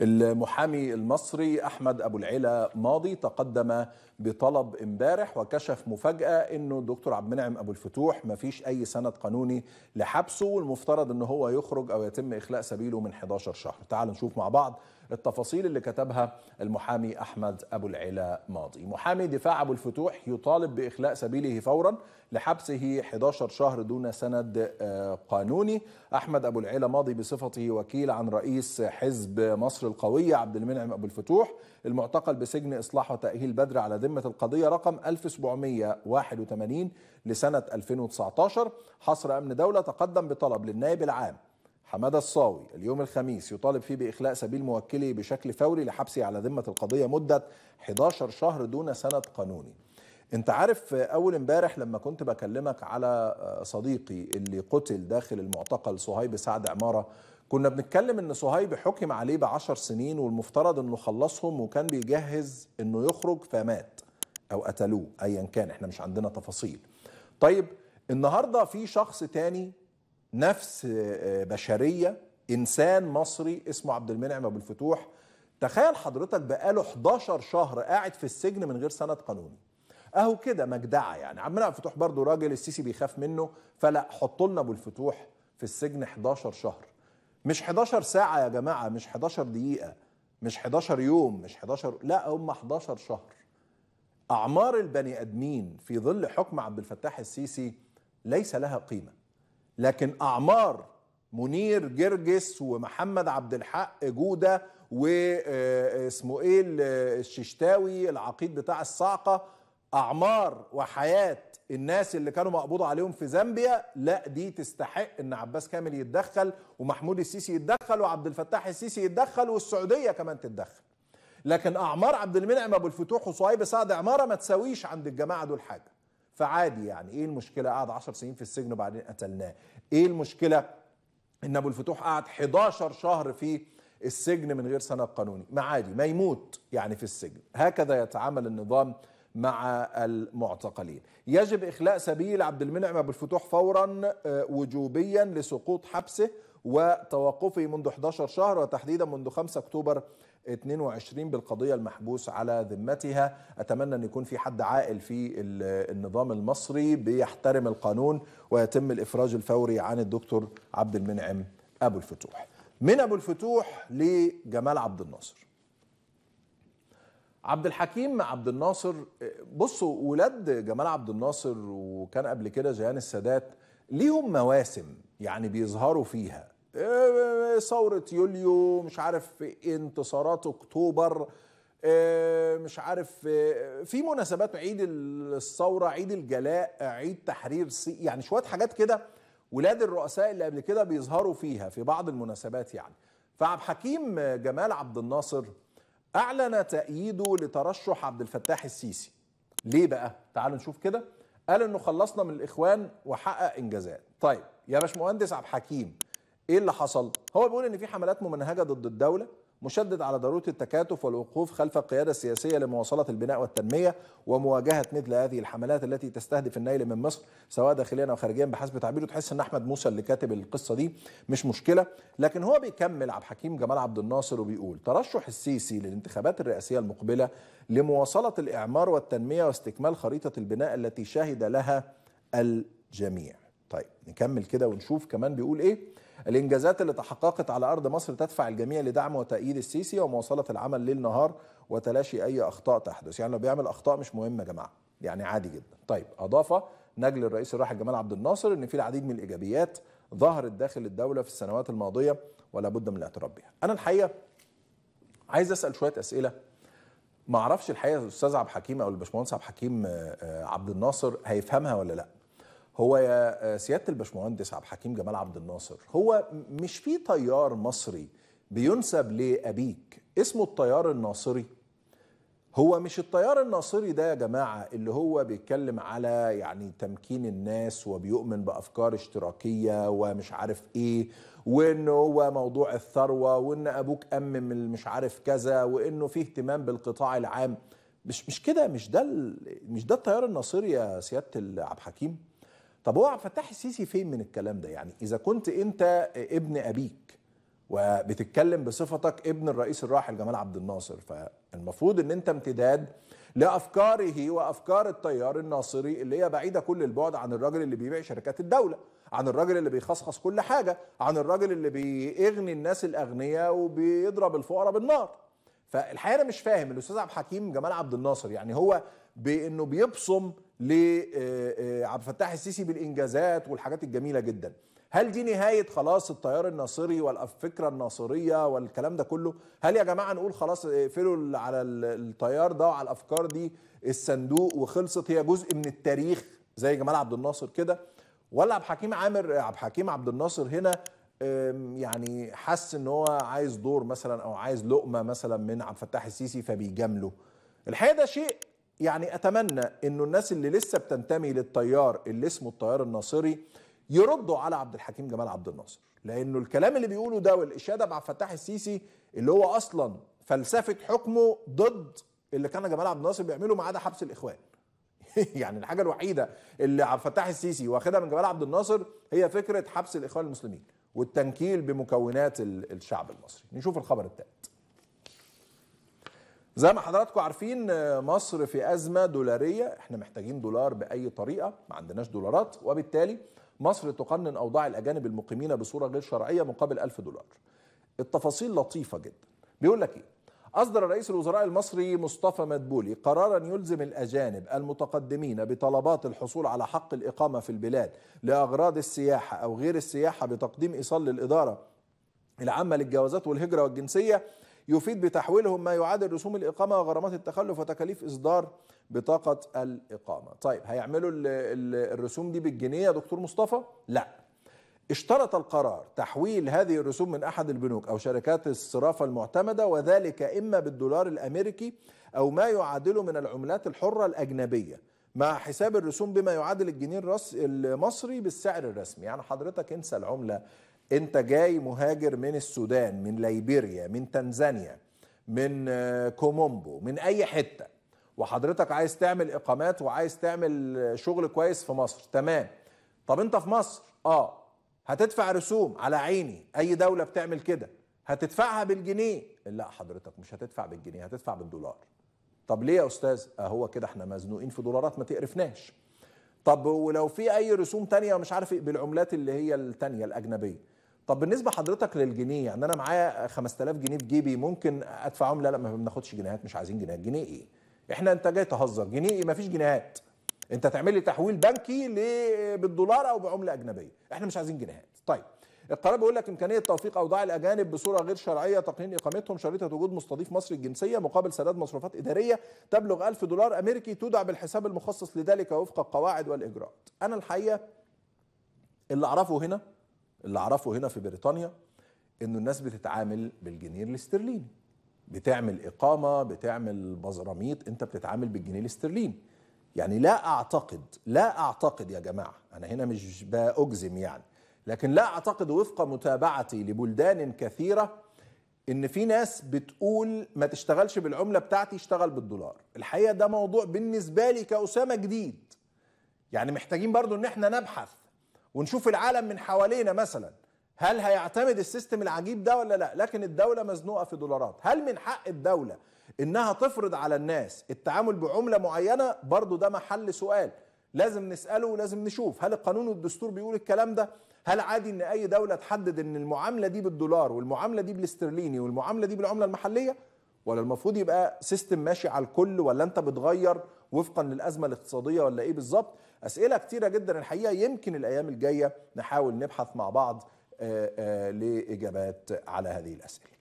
المحامي المصري احمد ابو العلا ماضي تقدم بطلب امبارح وكشف مفاجاه انه الدكتور عبد المنعم ابو الفتوح ما فيش اي سند قانوني لحبسه والمفترض ان هو يخرج او يتم اخلاء سبيله من 11 شهر تعال نشوف مع بعض التفاصيل اللي كتبها المحامي أحمد أبو العلا ماضي محامي دفاع أبو الفتوح يطالب بإخلاء سبيله فورا لحبسه 11 شهر دون سند آه، قانوني أحمد أبو العلا ماضي بصفته وكيل عن رئيس حزب مصر القوية عبد المنعم أبو الفتوح المعتقل بسجن إصلاح وتأهيل بدر على ذمة القضية رقم 1781 لسنة 2019 حصر أمن دولة تقدم بطلب للنائب العام حماده الصاوي اليوم الخميس يطالب فيه باخلاء سبيل موكله بشكل فوري لحبسه على ذمه القضيه مده 11 شهر دون سند قانوني. انت عارف اول امبارح لما كنت بكلمك على آه، صديقي اللي قتل داخل المعتقل صهيب سعد عماره كنا بنتكلم ان صهيب حكم عليه بعشر سنين والمفترض انه خلصهم وكان بيجهز انه يخرج فمات او قتلوه ايا كان احنا مش عندنا تفاصيل. طيب النهارده في شخص تاني نفس آه، آه، بشريه انسان مصري اسمه عبد المنعم ابو الفتوح تخيل حضرتك بقاله 11 شهر قاعد في السجن من غير سند قانوني اهو كده مجدعه يعني عبد المنعم فتوح برضه راجل السيسي بيخاف منه فلا حط لنا ابو الفتوح في السجن 11 شهر مش 11 ساعه يا جماعه مش 11 دقيقه مش 11 يوم مش 11 لا هم 11 شهر اعمار البني ادمين في ظل حكم عبد الفتاح السيسي ليس لها قيمه لكن اعمار منير جرجس ومحمد عبد الحق جوده واسمه آه، ايه الششتاوي العقيد بتاع الصعقه اعمار وحياه الناس اللي كانوا مقبوض عليهم في زامبيا لا دي تستحق ان عباس كامل يتدخل ومحمود السيسي يتدخل وعبد الفتاح السيسي يتدخل والسعوديه كمان تتدخل لكن اعمار عبد المنعم ابو الفتوح وصهيب سعد عماره ما تساويش عند الجماعه دول حاجه فعادي يعني ايه المشكله قعد 10 سنين في السجن وبعدين قتلناه ايه المشكله ان ابو الفتوح قعد 11 شهر في السجن من غير سند قانوني ما عادي ما يموت يعني في السجن هكذا يتعامل النظام مع المعتقلين يجب إخلاء سبيل عبد المنعم أبو الفتوح فورا آه، وجوبيا لسقوط حبسه وتوقفه منذ 11 شهر وتحديدا منذ 5 أكتوبر 22 بالقضية المحبوس على ذمتها أتمنى أن يكون في حد عاقل في النظام المصري بيحترم القانون ويتم الإفراج الفوري عن الدكتور عبد المنعم أبو الفتوح من أبو الفتوح لجمال عبد الناصر عبد الحكيم عبد الناصر بصوا ولاد جمال عبد الناصر وكان قبل كده جيان السادات ليهم مواسم يعني بيظهروا فيها آه، ثورة يوليو مش عارف إيه، انتصارات اكتوبر آه، مش عارف آه، في مناسبات عيد الثورة عيد الجلاء عيد تحرير سي يعني شوية حاجات كده ولاد الرؤساء اللي قبل كده بيظهروا فيها في بعض المناسبات يعني فعبد الحكيم جمال عبد الناصر أعلن تأييده لترشح عبد الفتاح السيسي ليه بقى؟ تعالوا نشوف كده قال انه خلصنا من الإخوان وحقق إنجازات طيب يا باشمهندس عبد الحكيم ايه اللي حصل هو بيقول ان في حملات ممنهجه ضد الدوله مشدد على ضروره التكاتف والوقوف خلف القياده السياسيه لمواصله البناء والتنميه ومواجهه مثل هذه الحملات التي تستهدف النيل من مصر سواء داخليا او خارجيا بحسب تعبيره تحس ان احمد موسى اللي كاتب القصه دي مش مشكله لكن هو بيكمل عبد الحكيم جمال عبد الناصر وبيقول ترشح السيسي للانتخابات الرئاسيه المقبله لمواصله الاعمار والتنميه واستكمال خريطه البناء التي شهد لها الجميع طيب نكمل كده ونشوف كمان بيقول ايه الإنجازات اللي تحققت على أرض مصر تدفع الجميع لدعم وتأييد السيسي ومواصلة العمل ليل نهار وتلاشي أي أخطاء تحدث يعني لو بيعمل أخطاء مش مهمة يا جماعة يعني عادي جدا طيب أضاف نجل الرئيس الراحل جمال عبد الناصر أن في العديد من الإيجابيات ظهرت داخل الدولة في السنوات الماضية ولا بد من الاعتراف بها أنا الحقيقة عايز أسأل شوية أسئلة ما اعرفش الحقيقه الاستاذ عبد الحكيم او الباشمهندس عبد الحكيم آه، آه، عبد الناصر هيفهمها ولا لا هو يا آه، سياده الباشمهندس عبد الحكيم جمال عبد الناصر هو مش في طيار مصري بينسب لابيك اسمه الطيار الناصري هو مش الطيار الناصري ده يا جماعه اللي هو بيتكلم على يعني تمكين الناس وبيؤمن بافكار اشتراكيه ومش عارف ايه وان هو موضوع الثروه وان ابوك امم مش عارف كذا وانه فيه اهتمام بالقطاع العام مش مش كده مش ده مش ده التيار الناصري يا سياده عبد الحكيم طب هو عبد الفتاح السيسي فين من الكلام ده يعني اذا كنت انت ابن ابيك وبتتكلم بصفتك ابن الرئيس الراحل جمال عبد الناصر فالمفروض ان انت امتداد لافكاره وافكار التيار الناصري اللي هي بعيده كل البعد عن الراجل اللي بيبيع شركات الدوله عن الراجل اللي بيخصخص كل حاجه عن الراجل اللي بيغني الناس الاغنياء وبيضرب الفقراء بالنار فالحقيقه انا مش فاهم الاستاذ عبد الحكيم جمال عبد الناصر يعني هو بانه بيبصم لعبد آه، آه، الفتاح السيسي بالانجازات والحاجات الجميله جدا هل دي نهايه خلاص التيار الناصري والفكره الناصريه والكلام ده كله هل يا جماعه نقول خلاص اقفلوا آه، على التيار ده وعلى الافكار دي الصندوق وخلصت هي جزء من التاريخ زي جمال عبد الناصر كده ولا عبد الحكيم عامر عبد الحكيم عبد الناصر هنا يعني حس ان هو عايز دور مثلا او عايز لقمه مثلا من عبد الفتاح السيسي فبيجامله الحقيقه ده شيء يعني اتمنى انه الناس اللي لسه بتنتمي للتيار اللي اسمه التيار الناصري يردوا على عبد الحكيم جمال عبد الناصر لانه الكلام اللي بيقوله ده والاشاده مع فتاح السيسي اللي هو اصلا فلسفه حكمه ضد اللي كان جمال عبد الناصر بيعمله ما عدا حبس الاخوان يعني الحاجه الوحيده اللي عبد الفتاح السيسي واخدها من جمال عبد الناصر هي فكره حبس الاخوان المسلمين والتنكيل بمكونات الشعب المصري نشوف الخبر الثالث زي ما حضراتكم عارفين مصر في أزمة دولارية احنا محتاجين دولار بأي طريقة ما عندناش دولارات وبالتالي مصر تقنن أوضاع الأجانب المقيمين بصورة غير شرعية مقابل 1000 دولار التفاصيل لطيفة جدا بيقول لك ايه أصدر رئيس الوزراء المصري مصطفى مدبولي قرارا يلزم الأجانب المتقدمين بطلبات الحصول على حق الإقامة في البلاد لأغراض السياحة أو غير السياحة بتقديم إيصال للإدارة العامة للجوازات والهجرة والجنسية يفيد بتحويلهم ما يعادل رسوم الإقامة وغرامات التخلف وتكاليف إصدار بطاقة الإقامة طيب هيعملوا الرسوم دي بالجنيه يا دكتور مصطفى؟ لا اشترط القرار تحويل هذه الرسوم من أحد البنوك أو شركات الصرافة المعتمدة وذلك إما بالدولار الأمريكي أو ما يعادله من العملات الحرة الأجنبية مع حساب الرسوم بما يعادل الجنيه المصري بالسعر الرسمي يعني حضرتك انسى العملة انت جاي مهاجر من السودان من ليبيريا من تنزانيا من آه، كومومبو من اي حته وحضرتك عايز تعمل اقامات وعايز تعمل آه، شغل كويس في مصر تمام طب انت في مصر اه هتدفع رسوم على عيني اي دوله بتعمل كده هتدفعها بالجنيه لا حضرتك مش هتدفع بالجنيه هتدفع بالدولار طب ليه يا استاذ اهو آه، كده احنا مزنوقين في دولارات ما تقرفناش طب ولو في اي رسوم تانية مش عارف ايه بالعملات اللي هي التانية الاجنبيه طب بالنسبه حضرتك للجنيه يعني انا معايا 5000 جنيه في جيبي ممكن ادفعهم لا لا ما بناخدش جنيهات مش عايزين جنيهات جنيه ايه احنا انت جاي تهزر جنيه ايه ما فيش جنيهات انت تعمل لي تحويل بنكي بالدولار او بعمله اجنبيه احنا مش عايزين جنيهات طيب القرار بيقول لك امكانيه توفيق اوضاع الاجانب بصوره غير شرعيه تقنين اقامتهم شريطه وجود مستضيف مصري الجنسيه مقابل سداد مصروفات اداريه تبلغ 1000 دولار امريكي تودع بالحساب المخصص لذلك وفق القواعد والاجراءات انا الحقيقه اللي اعرفه هنا اللي اعرفه هنا في بريطانيا انه الناس بتتعامل بالجنيه الاسترليني بتعمل اقامه بتعمل بزراميط انت بتتعامل بالجنيه الاسترليني يعني لا اعتقد لا اعتقد يا جماعه انا هنا مش باجزم يعني لكن لا اعتقد وفق متابعتي لبلدان كثيره ان في ناس بتقول ما تشتغلش بالعمله بتاعتي اشتغل بالدولار الحقيقه ده موضوع بالنسبه لي كاسامه جديد يعني محتاجين برضو ان احنا نبحث ونشوف العالم من حوالينا مثلا هل هيعتمد السيستم العجيب ده ولا لا لكن الدولة مزنوقة في دولارات هل من حق الدولة انها تفرض على الناس التعامل بعملة معينة برضو ده محل سؤال لازم نسأله ولازم نشوف هل القانون والدستور بيقول الكلام ده هل عادي ان اي دولة تحدد ان المعاملة دي بالدولار والمعاملة دي بالاسترليني والمعاملة دي بالعملة المحلية ولا المفروض يبقى سيستم ماشي على الكل ولا انت بتغير وفقا للازمه الاقتصاديه ولا ايه بالظبط اسئله كتيره جدا الحقيقه يمكن الايام الجايه نحاول نبحث مع بعض آه، آه، لاجابات على هذه الاسئله